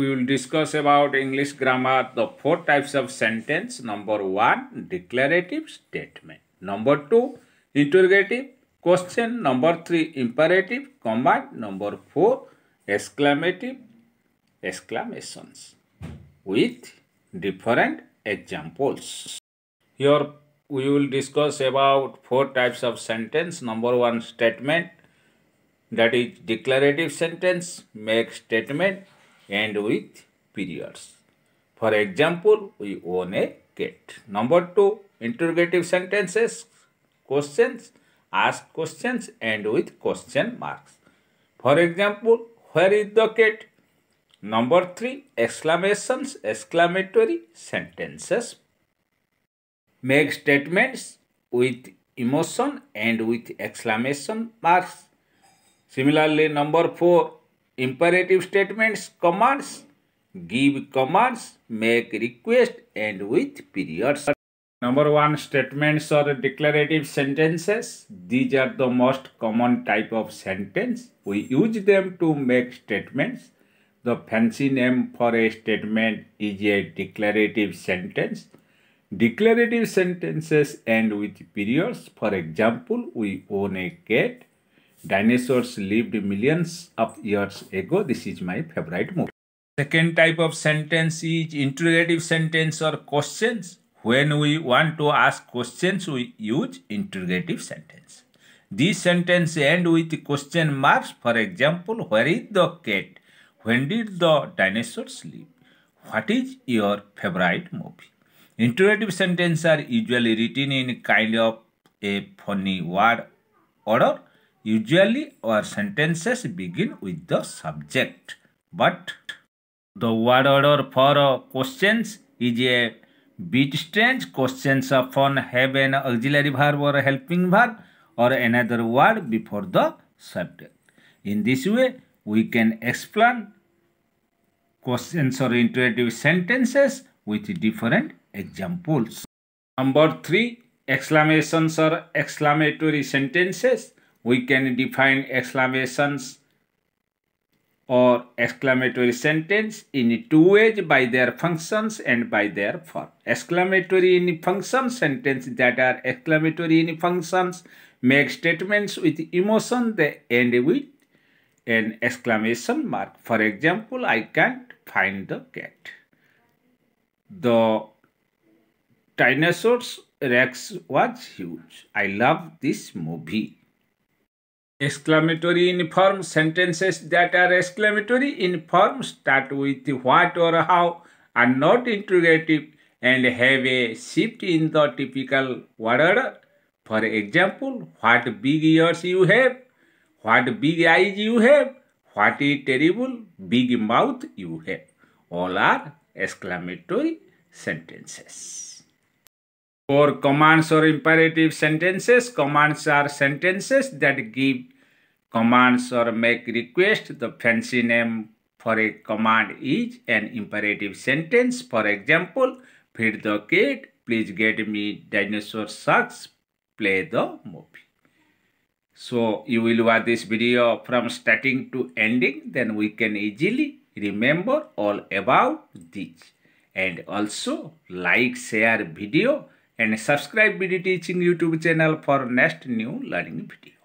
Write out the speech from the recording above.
we will discuss about English grammar the four types of sentence. Number one, declarative statement. Number two, interrogative question. Number three, imperative command. Number four, exclamative exclamations with different examples. Here we will discuss about four types of sentence. Number one, statement that is declarative sentence, make statement end with periods. For example, we own a cat. Number two, interrogative sentences, questions, ask questions and with question marks. For example, where is the cat? Number three, exclamations, exclamatory sentences. Make statements with emotion and with exclamation marks. Similarly, number four, imperative statements, commands, give commands, make request and with periods. Number one, statements or declarative sentences. These are the most common type of sentence. We use them to make statements. The fancy name for a statement is a declarative sentence. Declarative sentences end with periods. For example, we own a cat Dinosaurs lived millions of years ago. This is my favorite movie. Second type of sentence is interrogative sentence or questions. When we want to ask questions, we use interrogative sentence. This sentence end with question marks. For example, where is the cat? When did the dinosaurs live? What is your favorite movie? Interrogative sentences are usually written in kind of a funny word order Usually our sentences begin with the subject, but the word order for questions is a bit strange. Questions often have an auxiliary verb or helping verb or another word before the subject. In this way, we can explain questions or interrogative sentences with different examples. Number 3. Exclamations or exclamatory sentences we can define exclamations or exclamatory sentence in two ways by their functions and by their form. Exclamatory in function sentence that are exclamatory in functions make statements with emotion they end with an exclamation mark. For example, I can't find the cat. The dinosaur's rex was huge. I love this movie. Exclamatory in form sentences that are exclamatory in form start with what or how are not interrogative and have a shift in the typical word order. For example, what big ears you have, what big eyes you have, what a terrible big mouth you have. All are exclamatory sentences. For commands or imperative sentences, commands are sentences that give commands or make requests. The fancy name for a command is an imperative sentence. For example, feed the cat, please get me dinosaur socks, play the movie. So you will watch this video from starting to ending. Then we can easily remember all about this. And also like, share video and subscribe B D Teaching YouTube channel for next new learning video.